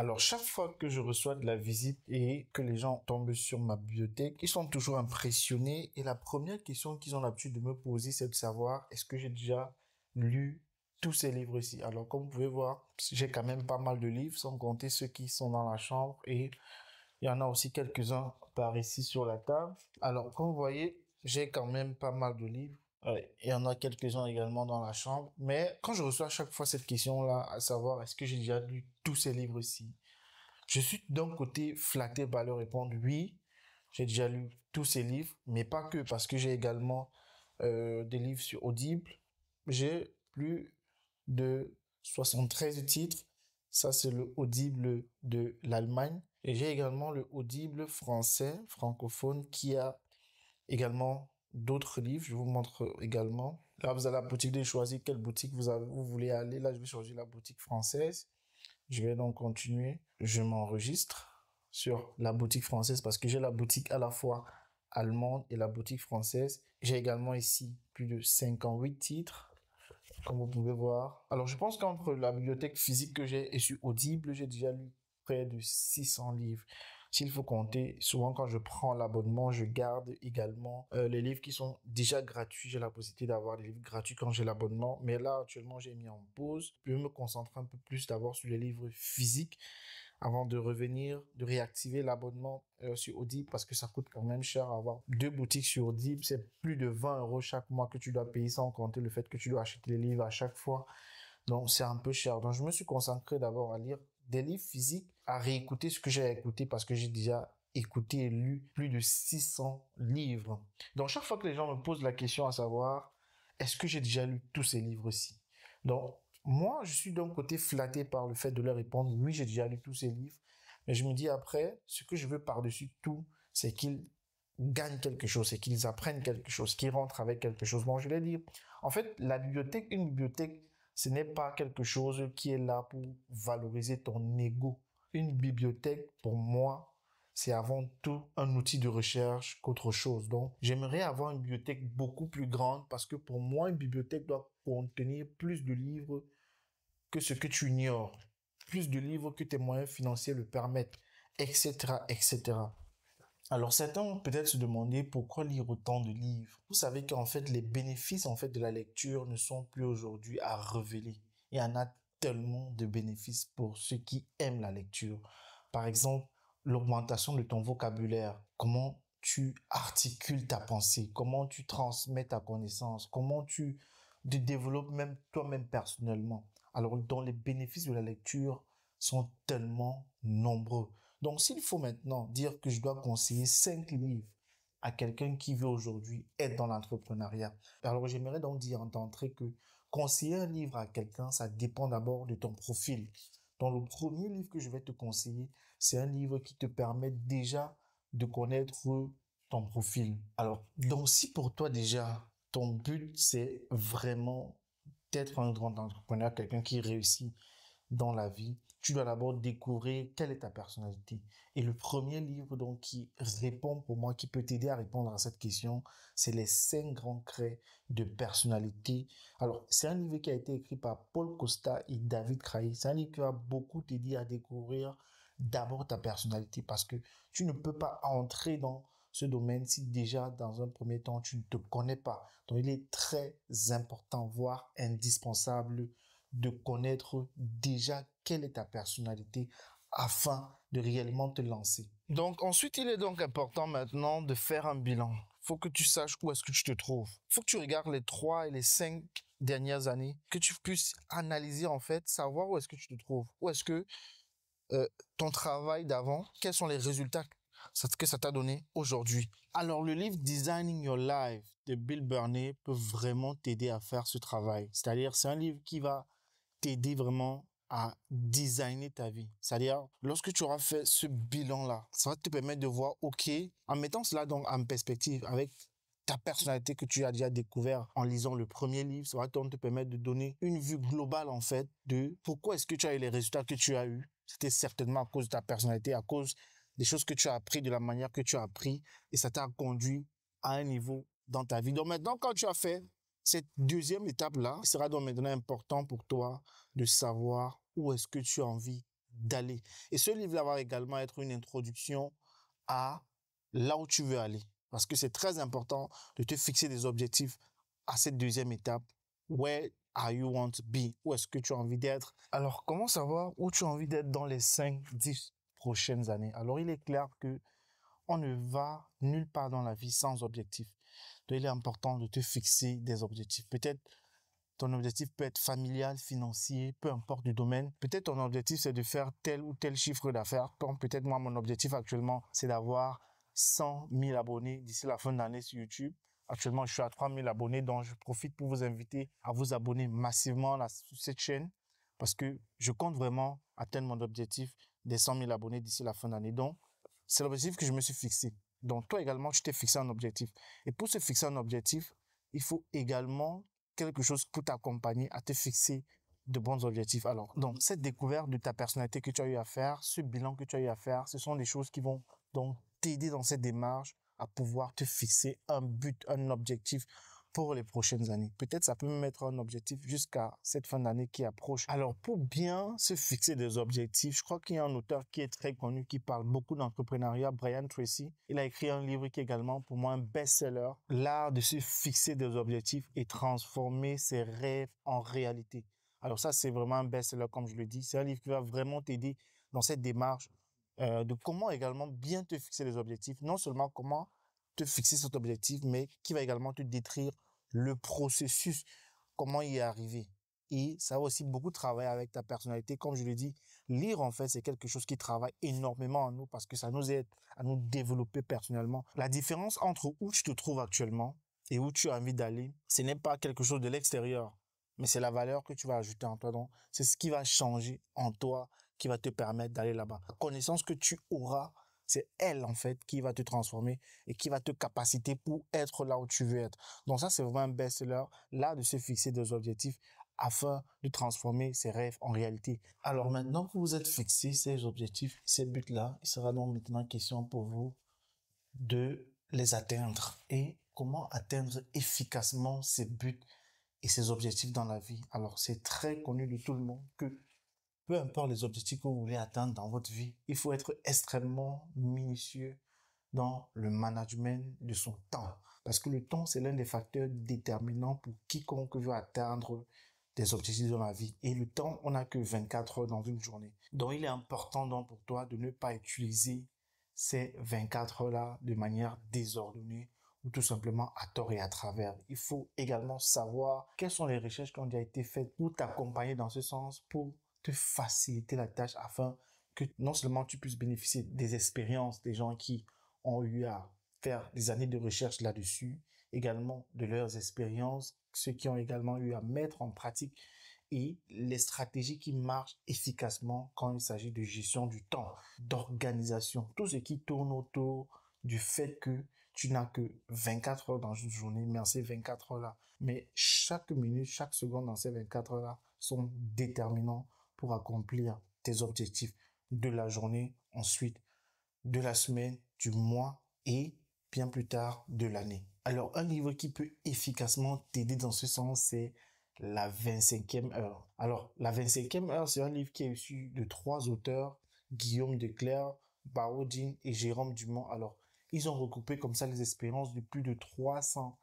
Alors chaque fois que je reçois de la visite et que les gens tombent sur ma bibliothèque, ils sont toujours impressionnés et la première question qu'ils ont l'habitude de me poser, c'est de savoir est-ce que j'ai déjà lu tous ces livres-ci. Alors comme vous pouvez voir, j'ai quand même pas mal de livres, sans compter ceux qui sont dans la chambre et il y en a aussi quelques-uns par ici sur la table. Alors comme vous voyez, j'ai quand même pas mal de livres il y en a quelques-uns également dans la chambre. Mais quand je reçois à chaque fois cette question-là, à savoir est-ce que j'ai déjà lu tous ces livres-ci, je suis d'un côté flatté par leur répondre oui, j'ai déjà lu tous ces livres, mais pas que, parce que j'ai également euh, des livres sur Audible. J'ai plus de 73 titres. Ça, c'est le Audible de l'Allemagne. Et j'ai également le Audible français, francophone, qui a également d'autres livres. Je vous montre également. Là, vous avez la boutique de choisir quelle boutique vous, avez, vous voulez aller. Là, je vais choisir la boutique française. Je vais donc continuer. Je m'enregistre sur la boutique française parce que j'ai la boutique à la fois allemande et la boutique française. J'ai également ici plus de 58 titres, comme vous pouvez voir. Alors, je pense qu'entre la bibliothèque physique que j'ai et sur Audible, j'ai déjà lu près de 600 livres. S'il faut compter, souvent quand je prends l'abonnement, je garde également euh, les livres qui sont déjà gratuits. J'ai la possibilité d'avoir des livres gratuits quand j'ai l'abonnement. Mais là, actuellement, j'ai mis en pause. Je vais me concentrer un peu plus d'abord sur les livres physiques avant de revenir, de réactiver l'abonnement euh, sur Audible parce que ça coûte quand même cher avoir deux boutiques sur Audible. C'est plus de 20 euros chaque mois que tu dois payer sans compter le fait que tu dois acheter les livres à chaque fois. Donc c'est un peu cher. Donc je me suis concentré d'abord à lire des livres physiques à réécouter ce que j'ai écouté parce que j'ai déjà écouté et lu plus de 600 livres. Donc chaque fois que les gens me posent la question à savoir, est-ce que j'ai déjà lu tous ces livres-ci Donc moi, je suis d'un côté flatté par le fait de leur répondre, oui, j'ai déjà lu tous ces livres, mais je me dis après, ce que je veux par-dessus tout, c'est qu'ils gagnent quelque chose, c'est qu'ils apprennent quelque chose, qu'ils rentrent avec quelque chose. Bon, je vais dire. En fait, la bibliothèque, une bibliothèque, ce n'est pas quelque chose qui est là pour valoriser ton ego. Une bibliothèque, pour moi, c'est avant tout un outil de recherche qu'autre chose. Donc, j'aimerais avoir une bibliothèque beaucoup plus grande parce que pour moi, une bibliothèque doit contenir plus de livres que ce que tu ignores, plus de livres que tes moyens financiers le permettent, etc., etc. Alors certains ont peut-être se demander pourquoi lire autant de livres. Vous savez qu'en fait les bénéfices en fait de la lecture ne sont plus aujourd'hui à révéler. Il y en a tellement de bénéfices pour ceux qui aiment la lecture. Par exemple, l'augmentation de ton vocabulaire, comment tu articules ta pensée, comment tu transmets ta connaissance, comment tu te développes même toi-même personnellement. Alors dont les bénéfices de la lecture sont tellement nombreux. Donc, s'il faut maintenant dire que je dois conseiller cinq livres à quelqu'un qui veut aujourd'hui être dans l'entrepreneuriat, alors j'aimerais donc dire en tant que conseiller un livre à quelqu'un, ça dépend d'abord de ton profil. Donc, le premier livre que je vais te conseiller, c'est un livre qui te permet déjà de connaître ton profil. Alors, donc si pour toi déjà, ton but, c'est vraiment d'être un grand entrepreneur, quelqu'un qui réussit dans la vie, tu dois d'abord découvrir quelle est ta personnalité. Et le premier livre donc qui répond pour moi, qui peut t'aider à répondre à cette question, c'est les cinq grands traits de personnalité. Alors, c'est un livre qui a été écrit par Paul Costa et David Craig. C'est un livre qui va beaucoup t'aider à découvrir d'abord ta personnalité parce que tu ne peux pas entrer dans ce domaine si déjà dans un premier temps tu ne te connais pas. Donc il est très important, voire indispensable de connaître déjà quelle est ta personnalité afin de réellement te lancer. Donc ensuite, il est donc important maintenant de faire un bilan. Faut que tu saches où est-ce que tu te trouves. Faut que tu regardes les trois et les cinq dernières années, que tu puisses analyser en fait, savoir où est-ce que tu te trouves, où est-ce que euh, ton travail d'avant, quels sont les résultats que ça t'a donné aujourd'hui. Alors le livre Designing Your Life de Bill Burney peut vraiment t'aider à faire ce travail. C'est-à-dire c'est un livre qui va t'aider vraiment à designer ta vie. C'est-à-dire, lorsque tu auras fait ce bilan-là, ça va te permettre de voir, OK, en mettant cela donc en perspective avec ta personnalité que tu as déjà découvert en lisant le premier livre, ça va te permettre de donner une vue globale, en fait, de pourquoi est-ce que tu as eu les résultats que tu as eu. C'était certainement à cause de ta personnalité, à cause des choses que tu as appris, de la manière que tu as appris, et ça t'a conduit à un niveau dans ta vie. Donc maintenant, quand tu as fait cette deuxième étape-là sera donc maintenant important pour toi de savoir où est-ce que tu as envie d'aller. Et ce livre-là va également être une introduction à là où tu veux aller. Parce que c'est très important de te fixer des objectifs à cette deuxième étape. Where are you want to be? Où est-ce que tu as envie d'être? Alors, comment savoir où tu as envie d'être dans les 5, 10 prochaines années? Alors, il est clair que on ne va nulle part dans la vie sans objectif. il est important de te fixer des objectifs. Peut-être ton objectif peut être familial, financier, peu importe du domaine. Peut-être ton objectif, c'est de faire tel ou tel chiffre d'affaires. Peut-être moi, mon objectif actuellement, c'est d'avoir 100 000 abonnés d'ici la fin de l'année sur YouTube. Actuellement, je suis à 3 000 abonnés, donc je profite pour vous inviter à vous abonner massivement à cette chaîne parce que je compte vraiment atteindre mon objectif des 100 000 abonnés d'ici la fin de l'année. Donc, c'est l'objectif que je me suis fixé. Donc toi également, tu t'es fixé un objectif. Et pour se fixer un objectif, il faut également quelque chose pour t'accompagner à te fixer de bons objectifs. Alors, donc cette découverte de ta personnalité que tu as eu à faire, ce bilan que tu as eu à faire, ce sont des choses qui vont donc t'aider dans cette démarche à pouvoir te fixer un but, un objectif, pour les prochaines années. Peut-être ça peut me mettre un objectif jusqu'à cette fin d'année qui approche. Alors pour bien se fixer des objectifs, je crois qu'il y a un auteur qui est très connu, qui parle beaucoup d'entrepreneuriat, Brian Tracy. Il a écrit un livre qui est également pour moi un best-seller, l'art de se fixer des objectifs et transformer ses rêves en réalité. Alors ça c'est vraiment un best-seller comme je le dis. C'est un livre qui va vraiment t'aider dans cette démarche euh, de comment également bien te fixer les objectifs, non seulement comment fixer cet objectif, mais qui va également te détruire le processus, comment y arriver. Et ça va aussi beaucoup travailler avec ta personnalité. Comme je le dis lire, en fait, c'est quelque chose qui travaille énormément en nous parce que ça nous aide à nous développer personnellement. La différence entre où tu te trouves actuellement et où tu as envie d'aller, ce n'est pas quelque chose de l'extérieur, mais c'est la valeur que tu vas ajouter en toi. Donc, c'est ce qui va changer en toi qui va te permettre d'aller là-bas. La connaissance que tu auras c'est elle, en fait, qui va te transformer et qui va te capaciter pour être là où tu veux être. Donc ça, c'est vraiment un best-seller, là, de se fixer des objectifs afin de transformer ses rêves en réalité. Alors maintenant que vous êtes fixé ces objectifs, ces buts-là, il sera donc maintenant question pour vous de les atteindre et comment atteindre efficacement ces buts et ces objectifs dans la vie. Alors c'est très connu de tout le monde que peu importe les objectifs que vous voulez atteindre dans votre vie, il faut être extrêmement minutieux dans le management de son temps. Parce que le temps, c'est l'un des facteurs déterminants pour quiconque veut atteindre des objectifs dans la vie. Et le temps, on n'a que 24 heures dans une journée. Donc, il est important donc pour toi de ne pas utiliser ces 24 heures-là de manière désordonnée ou tout simplement à tort et à travers. Il faut également savoir quelles sont les recherches qui ont déjà été faites pour t'accompagner dans ce sens, pour te faciliter la tâche afin que non seulement tu puisses bénéficier des expériences des gens qui ont eu à faire des années de recherche là-dessus, également de leurs expériences, ceux qui ont également eu à mettre en pratique et les stratégies qui marchent efficacement quand il s'agit de gestion du temps, d'organisation, tout ce qui tourne autour du fait que tu n'as que 24 heures dans une journée, mais en ces 24 heures-là, mais chaque minute, chaque seconde dans ces 24 heures-là sont déterminants pour accomplir tes objectifs de la journée, ensuite de la semaine, du mois et bien plus tard de l'année. Alors un livre qui peut efficacement t'aider dans ce sens, c'est La 25e heure. Alors La 25e heure, c'est un livre qui est issu de trois auteurs, Guillaume de Claire Barodine et Jérôme Dumont. Alors ils ont recoupé comme ça les expériences de plus de 300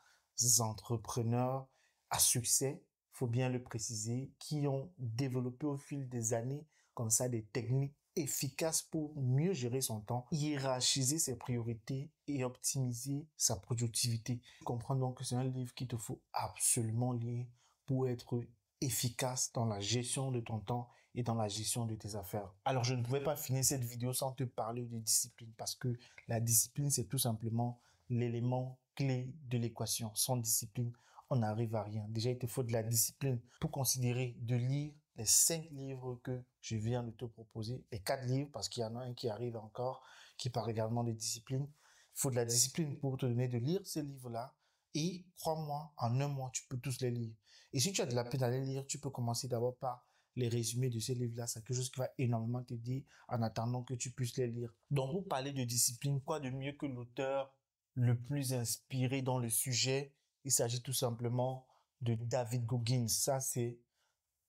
entrepreneurs à succès faut bien le préciser, qui ont développé au fil des années comme ça des techniques efficaces pour mieux gérer son temps, hiérarchiser ses priorités et optimiser sa productivité. Comprends donc que c'est un livre qu'il te faut absolument lire pour être efficace dans la gestion de ton temps et dans la gestion de tes affaires. Alors je ne pouvais pas finir cette vidéo sans te parler de discipline parce que la discipline c'est tout simplement l'élément clé de l'équation. Sans discipline, on n'arrive à rien. Déjà, il te faut de la discipline pour considérer de lire les cinq livres que je viens de te proposer, les quatre livres, parce qu'il y en a un qui arrive encore, qui parle également de discipline. Il faut de la discipline pour te donner de lire ces livres-là. Et crois-moi, en un mois, tu peux tous les lire. Et si tu as de la peine à les lire, tu peux commencer d'abord par les résumés de ces livres-là. C'est quelque chose qui va énormément te dire en attendant que tu puisses les lire. Donc, vous parlez de discipline, quoi de mieux que l'auteur le plus inspiré dans le sujet il s'agit tout simplement de David Goggins. Ça, c'est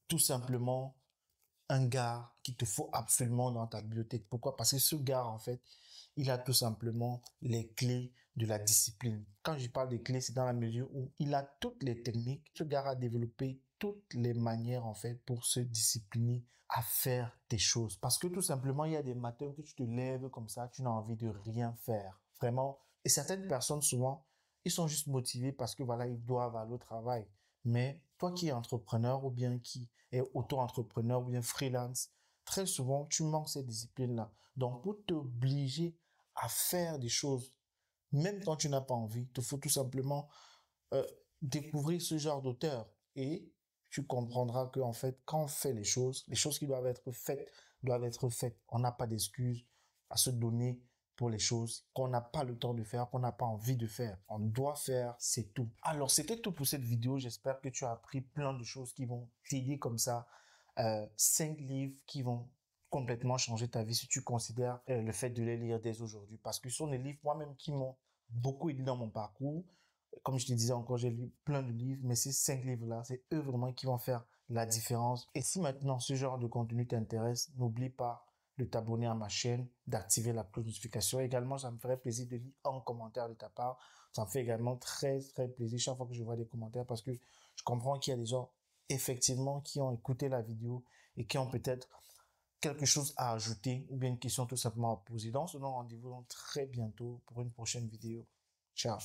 tout simplement un gars qu'il te faut absolument dans ta bibliothèque. Pourquoi Parce que ce gars, en fait, il a tout simplement les clés de la discipline. Quand je parle des clés, c'est dans la mesure où il a toutes les techniques. Ce gars a développé toutes les manières, en fait, pour se discipliner à faire des choses. Parce que tout simplement, il y a des matins que tu te lèves comme ça, tu n'as envie de rien faire. Vraiment. Et certaines personnes, souvent, ils sont juste motivés parce que voilà, ils doivent aller au travail. Mais toi qui es entrepreneur ou bien qui est auto-entrepreneur ou bien freelance, très souvent, tu manques cette discipline-là. Donc, pour t'obliger à faire des choses, même quand tu n'as pas envie, il te faut tout simplement euh, découvrir ce genre d'auteur. Et tu comprendras que en fait, quand on fait les choses, les choses qui doivent être faites doivent être faites. On n'a pas d'excuses à se donner pour les choses qu'on n'a pas le temps de faire, qu'on n'a pas envie de faire. On doit faire, c'est tout. Alors, c'était tout pour cette vidéo. J'espère que tu as appris plein de choses qui vont t'aider comme ça. Euh, cinq livres qui vont complètement changer ta vie si tu considères euh, le fait de les lire dès aujourd'hui. Parce que ce sont des livres, moi-même, qui m'ont beaucoup aidé dans mon parcours. Comme je te disais encore, j'ai lu plein de livres, mais ces cinq livres-là, c'est eux vraiment qui vont faire la différence. Et si maintenant ce genre de contenu t'intéresse, n'oublie pas de t'abonner à ma chaîne, d'activer la cloche de notification. Également, ça me ferait plaisir de lire un commentaire de ta part. Ça me fait également très, très plaisir chaque fois que je vois des commentaires parce que je comprends qu'il y a des gens, effectivement, qui ont écouté la vidéo et qui ont peut-être quelque chose à ajouter ou bien une question tout simplement à poser. Donc, ce rendez-vous très bientôt pour une prochaine vidéo. Ciao